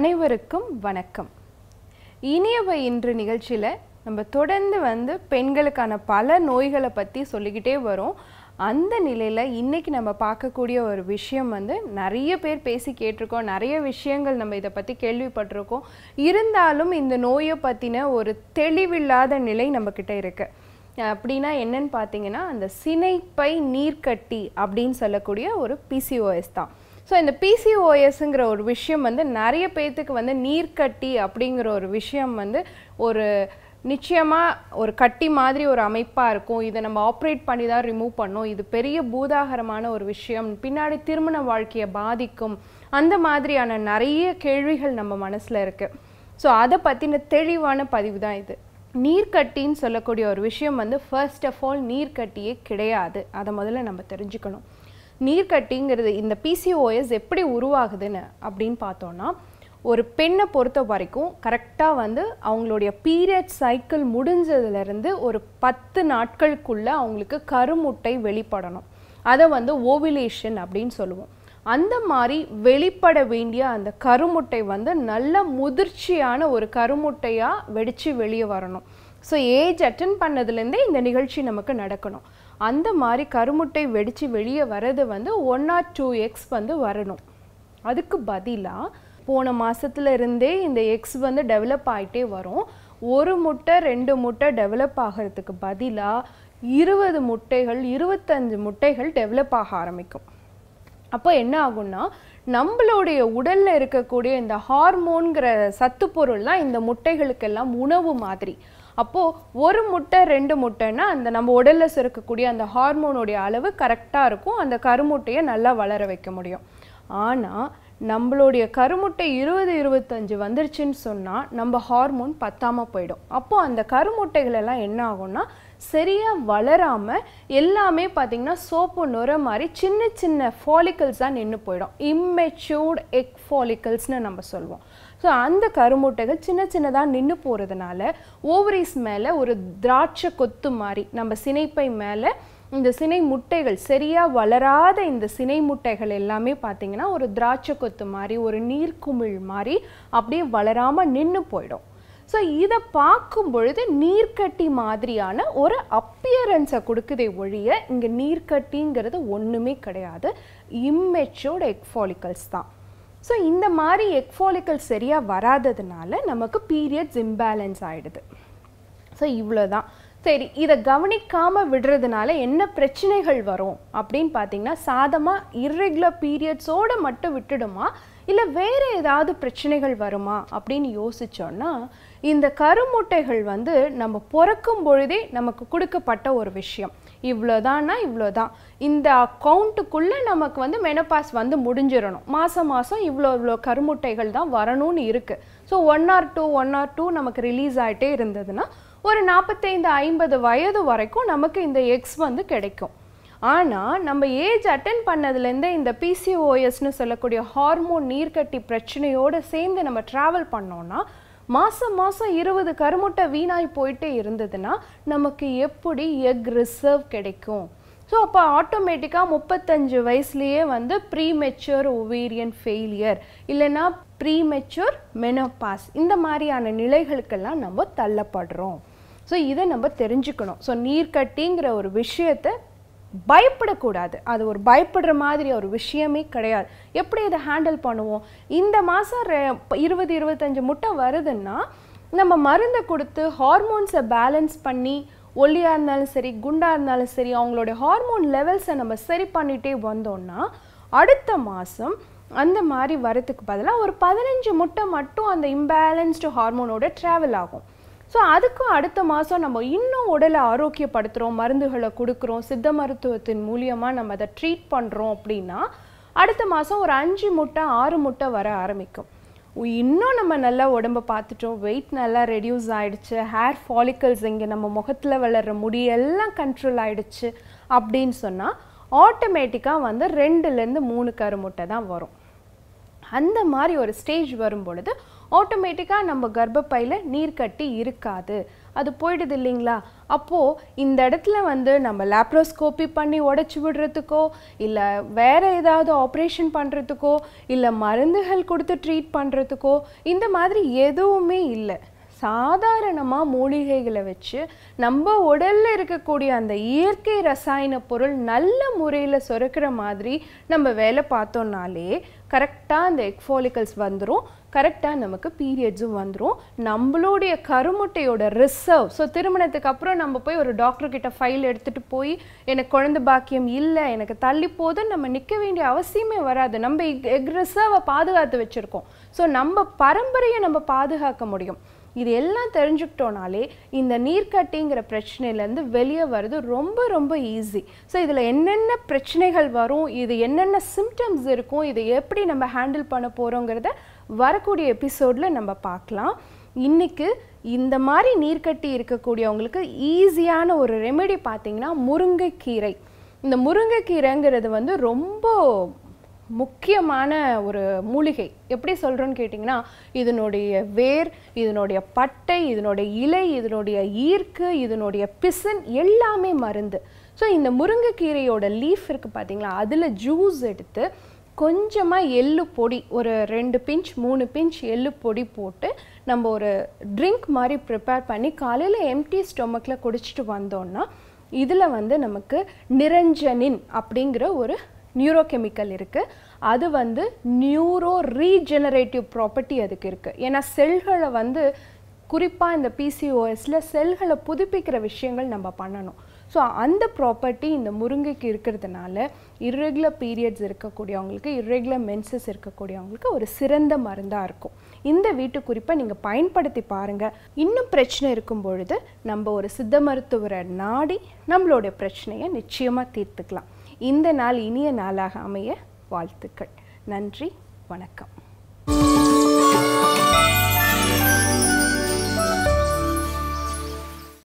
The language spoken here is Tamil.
அனைவருக்கும் வணக்கம் இனியவை இன்று நிகழ்ச்சியில் நம்ம தொடர்ந்து வந்து பெண்களுக்கான பல நோய்களை பற்றி சொல்லிக்கிட்டே வரும் அந்த நிலையில் இன்றைக்கி நம்ம பார்க்கக்கூடிய ஒரு விஷயம் வந்து நிறைய பேர் பேசி கேட்டிருக்கோம் நிறைய விஷயங்கள் நம்ம இதை பற்றி கேள்விப்பட்டிருக்கோம் இருந்தாலும் இந்த நோயை பற்றின ஒரு தெளிவில்லாத நிலை நம்மக்கிட்ட இருக்குது அப்படின்னா என்னன்னு பார்த்தீங்கன்னா அந்த சினைப்பை நீர்க்கட்டி அப்படின்னு சொல்லக்கூடிய ஒரு பிசிஓஎஸ் தான் ஸோ இந்த பிசிஓஎஸ்ங்கிற ஒரு விஷயம் வந்து நிறைய பேர்த்துக்கு வந்து நீர்க்கட்டி அப்படிங்கிற ஒரு விஷயம் வந்து ஒரு நிச்சயமாக ஒரு கட்டி மாதிரி ஒரு அமைப்பாக இருக்கும் இதை நம்ம ஆப்ரேட் பண்ணி தான் ரிமூவ் பண்ணோம் இது பெரிய பூதாகரமான ஒரு விஷயம் பின்னாடி திருமண வாழ்க்கையை பாதிக்கும் அந்த மாதிரியான நிறைய கேள்விகள் நம்ம மனசில் இருக்குது ஸோ அதை பற்றின தெளிவான பதிவு தான் இது நீர்க்கட்டின்னு சொல்லக்கூடிய ஒரு விஷயம் வந்து ஃபர்ஸ்ட் ஆஃப் ஆல் நீர்க்கட்டியே கிடையாது அதை முதல்ல நம்ம தெரிஞ்சுக்கணும் நீர்க்கட்டிங்கிறது இந்த பிசிஓஎஸ் எப்படி உருவாகுதுன்னு அப்படின்னு பார்த்தோன்னா ஒரு பெண்ணை பொறுத்த வரைக்கும் கரெக்டாக வந்து அவங்களுடைய பீரியட் சைக்கிள் முடிஞ்சதுலேருந்து ஒரு பத்து நாட்களுக்குள்ளே அவங்களுக்கு கருமுட்டை வெளிப்படணும் அதை வந்து ஓவிலேஷன் அப்படின்னு சொல்லுவோம் அந்த மாதிரி வெளிப்பட வேண்டிய அந்த கருமுட்டை வந்து நல்ல முதிர்ச்சியான ஒரு கருமுட்டையாக வெடித்து வெளியே வரணும் ஸோ ஏஜ் அட்டன் பண்ணதுலேருந்தே இந்த நிகழ்ச்சி நமக்கு நடக்கணும் அந்த மாதிரி கருமுட்டை வெடித்து வெளியே வர்றது வந்து ஒன் ஆர் டூ எக்ஸ் வந்து வரணும் அதுக்கு பதிலாக போன மாதத்துல இருந்தே இந்த எக்ஸ் வந்து டெவலப் ஆகிட்டே வரும் ஒரு முட்டை ரெண்டு முட்டை டெவலப் ஆகிறதுக்கு பதிலாக இருபது முட்டைகள் இருபத்தஞ்சு முட்டைகள் டெவலப் ஆக ஆரம்பிக்கும் அப்போ என்ன ஆகும்னா நம்மளுடைய உடலில் இருக்கக்கூடிய இந்த ஹார்மோன்கிற சத்து பொருள்லாம் இந்த முட்டைகளுக்கெல்லாம் உணவு மாதிரி அப்போது ஒரு முட்டை ரெண்டு முட்டைன்னா அந்த நம்ம உடலில் சிறக்கக்கூடிய அந்த ஹார்மோனுடைய அளவு கரெக்டாக இருக்கும் அந்த கருமுட்டையை நல்லா வளர வைக்க முடியும் ஆனால் நம்மளுடைய கருமுட்டை இருபது இருபத்தஞ்சு வந்துருச்சுன்னு சொன்னால் நம்ம ஹார்மோன் பத்தாமல் போயிடும் அப்போது அந்த கருமுட்டைகளெல்லாம் என்ன ஆகும்னா சரியாக வளராமல் எல்லாமே பார்த்திங்கன்னா சோப்பு நுர மாதிரி சின்ன சின்ன ஃபாலிக்கல்ஸ் தான் நின்று போயிடும் இம்மெச்சூர்டு எக் ஃபாலிக்கல்ஸ்னு நம்ம சொல்லுவோம் ஸோ அந்த கருமுட்டைகள் சின்ன சின்னதாக நின்று போகிறதுனால ஓவரிஸ் மேலே ஒரு திராட்சை கொத்து மாதிரி நம்ம சினைப்பை மேலே இந்த சினை முட்டைகள் சரியாக வளராத இந்த சினை முட்டைகள் எல்லாமே பார்த்திங்கன்னா ஒரு திராட்சை கொத்து மாதிரி ஒரு நீர்க்குமிழ் மாதிரி அப்படியே வளராமல் நின்று போயிடும் ஸோ இதை பார்க்கும் பொழுது நீர்க்கட்டி மாதிரியான ஒரு அப்பியரன்ஸை கொடுக்குதே ஒழிய இங்கே நீர்க்கட்டிங்கிறது ஒன்றுமே கிடையாது இம்மெச்சோர்டு எக் ஃபாலிக்கல்ஸ் தான் ஸோ இந்த மாதிரி எக் சரியாக வராததுனால நமக்கு பீரியட்ஸ் இம்பேலன்ஸ் ஆகிடுது ஸோ இவ்வளோ தான் சரி இதை கவனிக்காமல் விடுறதுனால என்ன பிரச்சனைகள் வரும் அப்படின்னு பார்த்தீங்கன்னா சாதமாக இர்ரெகுலர் பீரியட்ஸோடு மட்டும் விட்டுடுமா இல்லை வேறு ஏதாவது பிரச்சனைகள் வருமா அப்படின்னு யோசித்தோன்னா இந்த கருமுட்டைகள் வந்து நம்ம பிறக்கும் பொழுதே நமக்கு கொடுக்கப்பட்ட ஒரு விஷயம் இவ்வளோதான்னா இவ்வளோதான் இந்த அக்கௌண்ட்டுக்குள்ளே நமக்கு வந்து மெனப்பாஸ் வந்து முடிஞ்சிடணும் மாதம் மாதம் இவ்வளோ இவ்வளோ கருமுட்டைகள் தான் வரணும்னு இருக்குது so one or two one or two நமக்கு ரிலீஸ் ஆகிட்டே இருந்ததுன்னா ஒரு நாற்பத்தைந்து ஐம்பது வயது வரைக்கும் நமக்கு இந்த எக்ஸ் வந்து கிடைக்கும் ஆனால் நம்ம ஏஜ் அட்டன் பண்ணதுலேருந்தே இந்த பிசிஓஎஸ்னு சொல்லக்கூடிய ஹார்மோன் நீர்க்கட்டி பிரச்சனையோடு சேர்ந்து நம்ம ட்ராவல் பண்ணோன்னா மாதம் மாதம் இருபது கருமுட்டை வீணாய் போயிட்டே இருந்ததுன்னா நமக்கு எப்படி எக் ரிசர்வ் கிடைக்கும் ஸோ அப்போ ஆட்டோமேட்டிக்காக முப்பத்தஞ்சு வயசுலேயே வந்து ப்ரீ மெச்சூர் ஒவீரியன் ஃபெயிலியர் இல்லைன்னா ப்ரீ மெச்சூர் மெனோபாஸ் இந்த மாதிரியான நிலைகளுக்கெல்லாம் நம்ம தள்ளப்படுறோம் ஸோ இதை நம்ம தெரிஞ்சுக்கணும் ஸோ நீர்க்கட்டிங்கிற ஒரு விஷயத்தை பயப்படக்கூடாது அது ஒரு பயப்படுற மாதிரி ஒரு விஷயமே கிடையாது எப்படி இதை ஹேண்டில் பண்ணுவோம் இந்த மாதம் இருபது இருபத்தஞ்சி முட்டை வருதுன்னா நம்ம மருந்தை கொடுத்து ஹார்மோன்ஸை பேலன்ஸ் பண்ணி ஒல்லியாக இருந்தாலும் சரி குண்டாக இருந்தாலும் சரி அவங்களோட ஹார்மோன் லெவல்ஸை நம்ம சரி பண்ணிகிட்டே வந்தோம்னா அடுத்த மாதம் அந்த மாதிரி வரத்துக்கு பதிலாக ஒரு பதினஞ்சு முட்டை மட்டும் அந்த இம்பேலன்ஸ்டு ஹார்மோனோட ட்ராவல் ஆகும் ஸோ அதுக்கும் அடுத்த மாதம் நம்ம இன்னும் உடலை ஆரோக்கியப்படுத்துகிறோம் மருந்துகளை கொடுக்குறோம் சித்த மருத்துவத்தின் மூலியமாக நம்ம அதை ட்ரீட் பண்ணுறோம் அப்படின்னா அடுத்த மாதம் ஒரு அஞ்சு முட்டை ஆறு முட்டை வர ஆரம்பிக்கும் இன்னும் நம்ம நல்லா உடம்பை பார்த்துட்டோம் வெயிட் நல்லா ரெடியூஸ் ஆகிடுச்சு ஹேர் ஃபாலிக்கல்ஸ் இங்கே நம்ம முகத்தில் வளர்கிற முடி எல்லாம் கண்ட்ரோல் ஆகிடுச்சு அப்படின்னு சொன்னால் ஆட்டோமேட்டிக்காக வந்து ரெண்டுலேருந்து மூணு கரு முட்டை தான் வரும் அந்த மாதிரி ஒரு ஸ்டேஜ் வரும் பொழுது ஆட்டோமேட்டிக்காக நம்ம கர்ப்பப்பையில் நீர் கட்டி இருக்காது அது போயிடுது இல்லைங்களா அப்போது இந்த இடத்துல வந்து நம்ம லேப்ரோஸ்கோப்பி பண்ணி உடச்சி விடுறதுக்கோ இல்லை வேறு ஏதாவது ஆப்ரேஷன் பண்ணுறதுக்கோ இல்லை மருந்துகள் கொடுத்து ட்ரீட் பண்ணுறதுக்கோ இந்த மாதிரி எதுவுமே இல்லை சாதாரணமாக மூலிகைகளை வச்சு நம்ம உடலில் இருக்கக்கூடிய அந்த இயற்கை ரசாயன பொருள் நல்ல முறையில் சுரக்கிற மாதிரி நம்ம வேலை பார்த்தோன்னாலே கரெக்டாக அந்த எக்ஃபாலிக்கல்ஸ் வந்துடும் கரெக்டாக நமக்கு பீரியட்ஸும் வந்துடும் நம்மளுடைய கருமுட்டையோட ரிசர்வ் ஸோ திருமணத்துக்கு அப்புறம் நம்ம போய் ஒரு டாக்டர்கிட்ட ஃபைல் எடுத்துகிட்டு போய் எனக்கு குழந்த பாக்கியம் இல்லை எனக்கு தள்ளி போதும் நம்ம நிற்க வேண்டிய அவசியமே வராது நம்ம எக் ரிசர்வை பாதுகாத்து வச்சுருக்கோம் ஸோ நம்ம பரம்பரையை நம்ம பாதுகாக்க முடியும் இது எல்லாம் தெரிஞ்சுக்கிட்டோனாலே இந்த நீர்க்கட்டிங்கிற பிரச்சனையிலேருந்து வெளியே வர்றது ரொம்ப ரொம்ப ஈஸி ஸோ இதில் என்னென்ன பிரச்சனைகள் வரும் இது என்னென்ன சிம்டம்ஸ் இருக்கும் இதை எப்படி நம்ம ஹேண்டில் பண்ண போகிறோங்கிறத வரக்கூடிய எபிசோடில் நம்ம பார்க்கலாம் இன்றைக்கு இந்த மாதிரி நீர்க்கட்டி இருக்கக்கூடியவங்களுக்கு ஈஸியான ஒரு ரெமெடி பார்த்திங்கன்னா முருங்கைக்கீரை இந்த முருங்கைக்கீரைங்கிறது வந்து ரொம்ப முக்கியமான ஒரு மூலிகை எப்படி சொல்கிறோன்னு கேட்டிங்கன்னா இதனுடைய வேர் இதனுடைய பட்டை இதனுடைய இலை இதனுடைய ஈர்க்கு இதனுடைய பிசன் எல்லாமே மருந்து ஸோ இந்த முருங்கைக்கீரையோட லீஃப் இருக்குது பார்த்தீங்களா அதில் ஜூஸ் எடுத்து கொஞ்சமாக எள்ளு பொடி ஒரு ரெண்டு பிஞ்ச் மூணு பிஞ்ச் எள்ளு பொடி போட்டு நம்ம ஒரு ட்ரிங்க் மாதிரி ப்ரிப்பேர் பண்ணி காலையில் எம்டி ஸ்டொமக்கில் குடிச்சிட்டு வந்தோம்னா இதில் வந்து நமக்கு நிரஞ்சனின் அப்படிங்கிற ஒரு நியூரோகெமிக்கல் இருக்குது அது வந்து நியூரோ ரீஜெனரேட்டிவ் ப்ராப்பர்ட்டி அதுக்கு இருக்குது ஏன்னா செல்களை வந்து குறிப்பாக இந்த பிசிஓஎஸில் செல்களை புதுப்பிக்கிற விஷயங்கள் நம்ம பண்ணணும் ஸோ அந்த ப்ராப்பர்ட்டி இந்த முருங்கைக்கு இருக்கிறதுனால இர்ரெகுலர் பீரியட்ஸ் இருக்கக்கூடியவங்களுக்கு இர்ரெகுலர் மென்சஸ் இருக்கக்கூடியவங்களுக்கு ஒரு சிறந்த மருந்தாக இருக்கும் இந்த வீட்டு குறிப்பை நீங்கள் பயன்படுத்தி பாருங்கள் இன்னும் பிரச்சனை இருக்கும் பொழுது நம்ம ஒரு சித்த மருத்துவரை நாடி நம்மளுடைய பிரச்சனையை நிச்சயமாக தீர்த்துக்கலாம் இந்த நாள் இனிய நாளாக அமைய வாழ்த்துக்கள் நன்றி வணக்கம்